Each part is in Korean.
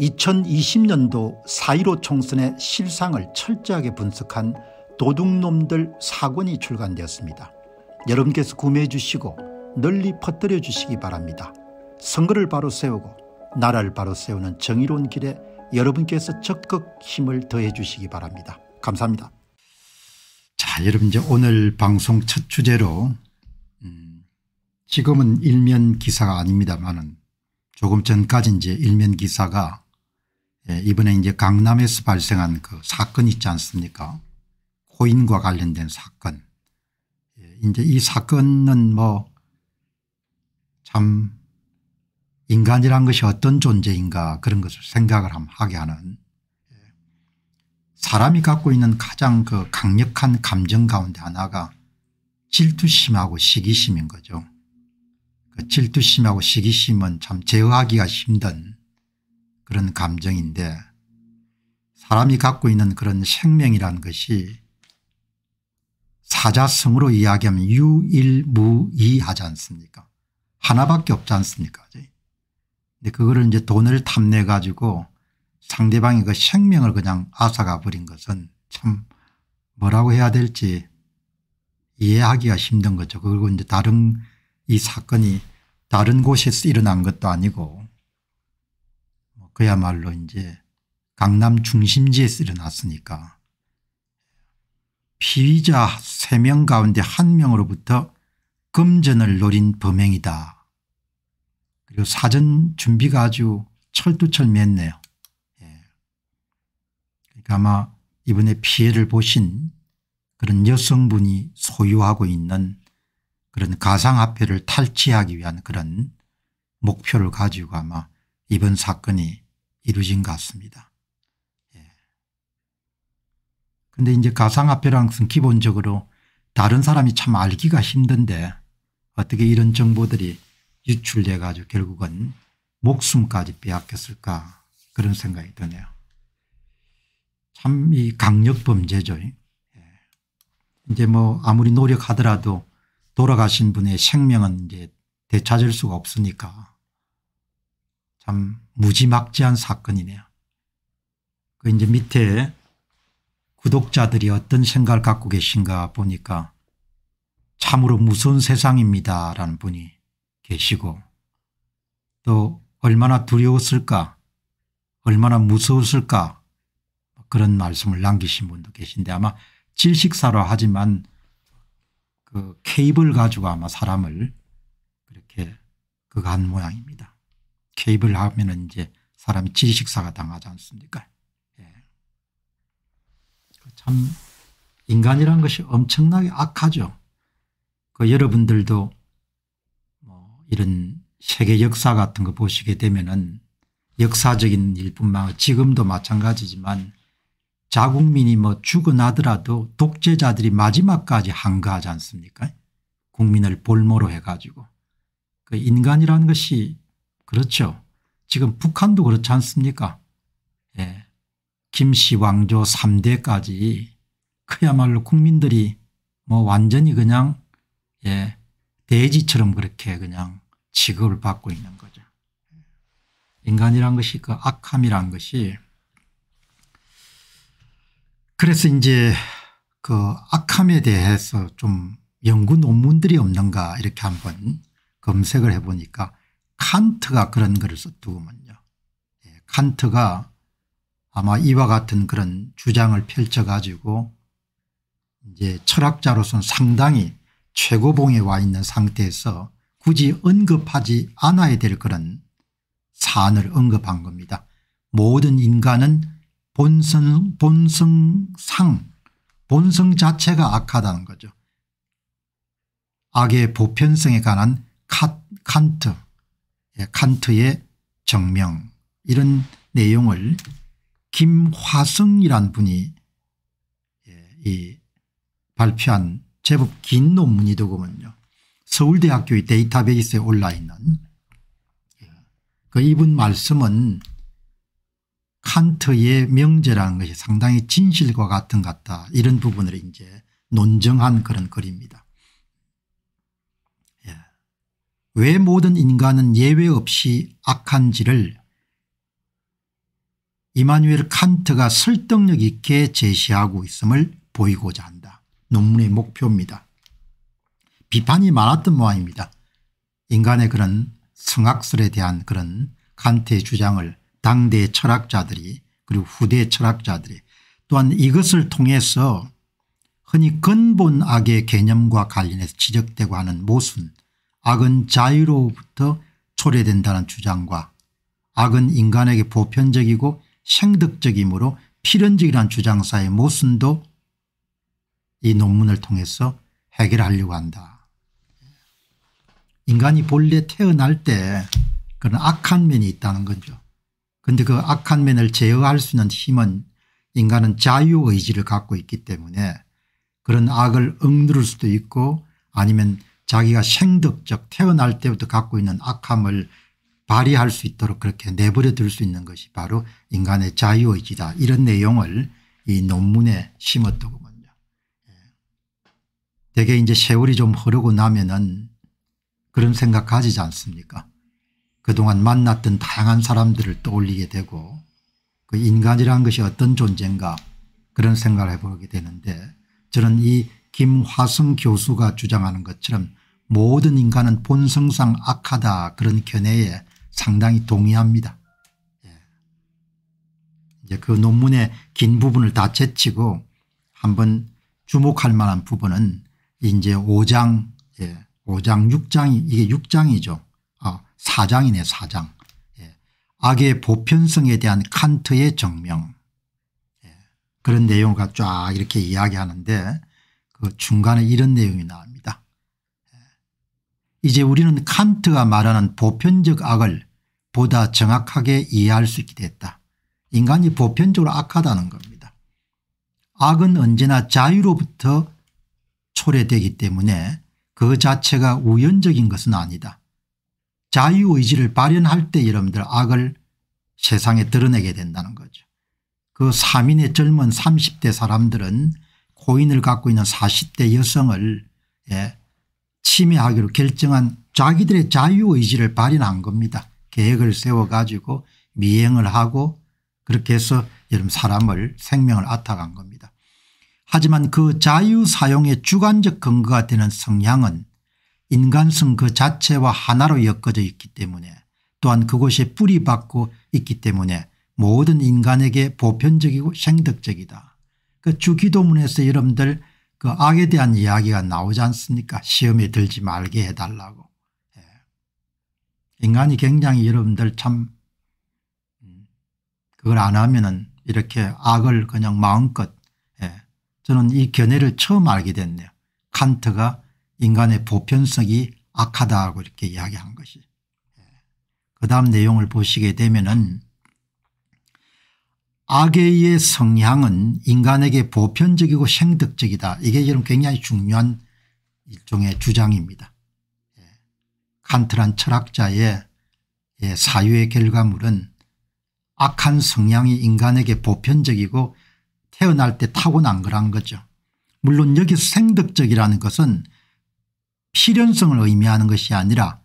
2020년도 4.15 총선의 실상을 철저하게 분석한 도둑놈들 사권이 출간되었습니다. 여러분께서 구매해 주시고 널리 퍼뜨려 주시기 바랍니다. 선거를 바로 세우고 나라를 바로 세우는 정의로운 길에 여러분께서 적극 힘을 더해 주시기 바랍니다. 감사합니다. 자 여러분 이제 오늘 방송 첫 주제로 음, 지금은 일면 기사가 아닙니다만은 조금 전까지 이제 일면 기사가 예, 이번에 이제 강남에서 발생한 그 사건 있지 않습니까 코인과 관련된 사건 예, 이제 이 사건은 뭐 참 인간이란 것이 어떤 존재인가 그런 것을 생각을 하게 하는 예. 사람이 갖고 있는 가장 그 강력한 감정 가운데 하나가 질투심하고 시기심인 거죠. 그 질투심하고 시기심은 참 제어하기가 힘든 그런 감정인데 사람이 갖고 있는 그런 생명이란 것이 사자성으로 이야기하면 유일무이하지 않습니까 하나밖에 없지 않습니까 근데 그거를 이제 돈을 탐내 가지고 상대방의 그 생명을 그냥 앗아가 버린 것은 참 뭐라고 해야 될지 이해하기가 힘든 거죠. 그리고 이제 다른 이 사건이 다른 곳에서 일어난 것도 아니고 그야말로 이제 강남 중심지에 쓰려놨으니까 피의자 3명 가운데 1명으로부터 금전을 노린 범행이다. 그리고 사전 준비가 아주 철두철미했네요. 예. 그러니까 아마 이번에 피해를 보신 그런 여성분이 소유하고 있는 그런 가상화폐를 탈취하기 위한 그런 목표를 가지고 아마 이번 사건이 이루신 것 같습니다. 예. 근데 이제 가상화폐랑은 기본적으로 다른 사람이 참 알기가 힘든데 어떻게 이런 정보들이 유출돼 가지고 결국은 목숨까지 빼앗겼을까 그런 생각이 드네요. 참 이 강력 범죄죠. 예. 이제 뭐 아무리 노력하더라도 돌아가신 분의 생명은 이제 되찾을 수가 없으니까 참 무지막지한 사건이네요. 그 이제 밑에 구독자들이 어떤 생각을 갖고 계신가 보니까 참으로 무서운 세상입니다 라는 분이 계시고 또 얼마나 두려웠을까 얼마나 무서웠을까 그런 말씀을 남기신 분도 계신데 아마 질식사로 하지만 그 케이블 가지고 아마 사람을 그렇게 그간 모양입니다. 개입을 하면 이제 사람이 질식사가 당하지 않습니까? 예. 그 참 인간이란 것이 엄청나게 악하죠. 그 여러분들도 뭐 이런 세계 역사 같은 거 보시게 되면은 역사적인 일뿐만 지금도 마찬가지지만 자국민이 뭐 죽어나더라도 독재자들이 마지막까지 항거하지 않습니까? 국민을 볼모로 해가지고 그 인간이라는 것이 그렇죠. 지금 북한도 그렇지 않습니까? 예. 김씨 왕조 3대까지 그야말로 국민들이 뭐 완전히 그냥 예. 대지처럼 그렇게 그냥 취급을 받고 있는 거죠. 인간이란 것이 그 악함이란 것이 그래서 이제 그 악함에 대해서 좀 연구 논문들이 없는가 이렇게 한번 검색을 해보니까 칸트가 그런 글을 썼더군요. 예, 칸트가 아마 이와 같은 그런 주장을 펼쳐가지고 이제 철학자로서는 상당히 최고봉에 와 있는 상태에서 굳이 언급하지 않아야 될 그런 사안을 언급한 겁니다. 모든 인간은 본성, 본성상, 본성 자체가 악하다는 거죠. 악의 보편성에 관한 칸트, 예, 칸트의 정명 이런 내용을 김화승이란 분이 예, 이 발표한 제법 긴 논문이더군요. 서울대학교의 데이터베이스에 올라있는 예, 그 이분 말씀은 칸트의 명제라는 것이 상당히 진실과 같은 같다 이런 부분을 이제 논증한 그런 글입니다. 왜 모든 인간은 예외 없이 악한지를 이만유엘 칸트가 설득력 있게 제시하고 있음을 보이고자 한다. 논문의 목표입니다. 비판이 많았던 모양입니다. 인간의 그런 성악설에 대한 그런 칸트의 주장을 당대 철학자들이 그리고 후대 철학자들이 또한 이것을 통해서 흔히 근본악의 개념과 관련해서 지적되고 하는 모순 악은 자유로부터 초래된다는 주장과 악은 인간에게 보편적이고 생득적이므로 필연적이라는 주장 사이의 모순도 이 논문을 통해서 해결하려고 한다. 인간이 본래 태어날 때 그런 악한 면이 있다는 거죠. 그런데 그 악한 면을 제어할 수 있는 힘은 인간은 자유의지를 갖고 있기 때문에 그런 악을 억누를 수도 있고 아니면 자기가 생득적 태어날 때부터 갖고 있는 악함을 발휘할 수 있도록 그렇게 내버려 둘 수 있는 것이 바로 인간의 자유의지다 이런 내용을 이 논문에 심었더군요. 대개 예. 이제 세월이 좀 흐르고 나면은 그런 생각 가지지 않습니까 그동안 만났던 다양한 사람들을 떠올리게 되고 그인간이라 것이 어떤 존재인가 그런 생각을 해보게 되는데 저는 이 김화승 교수가 주장하는 것처럼 모든 인간은 본성상 악하다 그런 견해에 상당히 동의합니다. 예. 이제 그 논문의 긴 부분을 다 제치고 한번 주목할 만한 부분은 이제 5장, 예, 5장 6장이 이게 6장이죠. 아, 4장이네 4장. 예, 악의 보편성에 대한 칸트의 정명. 예, 그런 내용을 쫙 이렇게 이야기하는데 그 중간에 이런 내용이 나옵니다. 이제 우리는 칸트가 말하는 보편적 악을 보다 정확하게 이해할 수 있게 됐다. 인간이 보편적으로 악하다는 겁니다. 악은 언제나 자유로부터 초래되기 때문에 그 자체가 우연적인 것은 아니다. 자유의지를 발현할 때 여러분들 악을 세상에 드러내게 된다는 거죠. 그 3인의 젊은 30대 사람들은 고인을 갖고 있는 40대 여성을 예, 침해하기로 결정한 자기들의 자유의지를 발휘한 겁니다. 계획을 세워가지고 미행을 하고 그렇게 해서 여러 사람을 생명을 아간 겁니다. 하지만 그 자유사용의 주관적 근거가 되는 성향은 인간성 그 자체와 하나로 엮어져 있기 때문에 또한 그곳에 뿌리박고 있기 때문에 모든 인간에게 보편적이고 생덕적이다. 그 주기도문에서 여러분들 그 악에 대한 이야기가 나오지 않습니까 시험에 들지 말게 해달라고 예. 인간이 굉장히 여러분들 참 음, 그걸 안 하면은 이렇게 악을 그냥 마음껏 예. 저는 이 견해를 처음 알게 됐네요 칸트가 인간의 보편성이 악하다고 이렇게 이야기한 것이 예. 그 다음 내용을 보시게 되면은 악의의 성향은 인간에게 보편적이고 생득적이다. 이게 여러 굉장히 중요한 일종의 주장입니다. 칸트란 예. 철학자의 예, 사유의 결과물은 악한 성향이 인간에게 보편적이고 태어날 때 타고난 거란 거죠. 물론 여기서 생득적이라는 것은 필연성을 의미하는 것이 아니라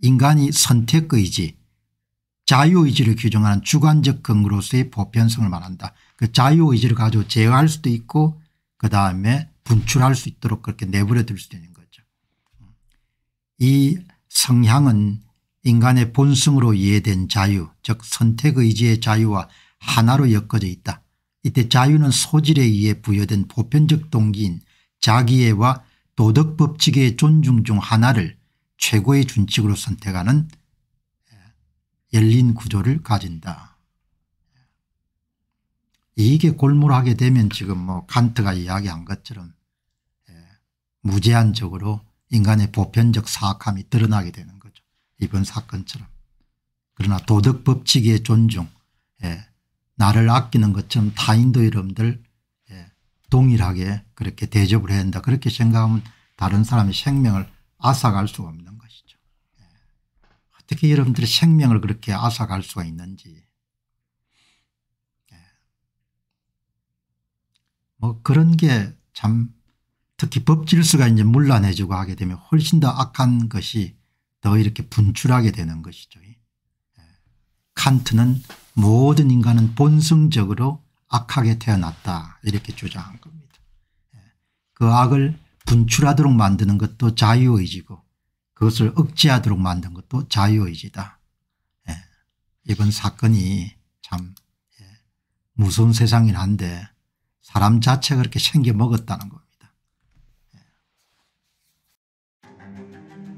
인간이 선택의지 자유의지를 규정하는 주관적 근거로서의 보편성을 말한다. 그 자유의지를 가지고 제어할 수도 있고 그다음에 분출할 수 있도록 그렇게 내버려 둘 수도 있는 거죠. 이 성향은 인간의 본성으로 이해된 자유 즉 선택의지의 자유와 하나로 엮어져 있다. 이때 자유는 소질에 의해 부여된 보편적 동기인 자기애와 도덕 법칙의 존중 중 하나를 최고의 준칙으로 선택하는 열린 구조를 가진다. 이게 골몰하게 되면 지금 뭐 칸트가 이야기한 것처럼 예, 무제한적으로 인간의 보편적 사악함이 드러나게 되는 거죠. 이번 사건처럼. 그러나 도덕 법칙의 존중 예, 나를 아끼는 것처럼 타인도 여러분들 예, 동일하게 그렇게 대접을 해야 한다. 그렇게 생각하면 다른 사람의 생명을 앗아갈 수가 없는 것이죠. 어떻게 여러분들의 생명을 그렇게 앗아갈 수가 있는지 예. 뭐 그런 게 참 특히 법 질서가 이제 물란해지고 하게 되면 훨씬 더 악한 것이 더 이렇게 분출하게 되는 것이죠. 예. 칸트는 모든 인간은 본성적으로 악하게 태어났다 이렇게 주장한 겁니다. 예. 그 악을 분출하도록 만드는 것도 자유의지고 그것을 억제하도록 만든 것도 자유의지다. 예. 이번 사건이 참 예. 무서운 세상이긴 한데 사람 자체가 그렇게 생겨먹었다는 겁니다.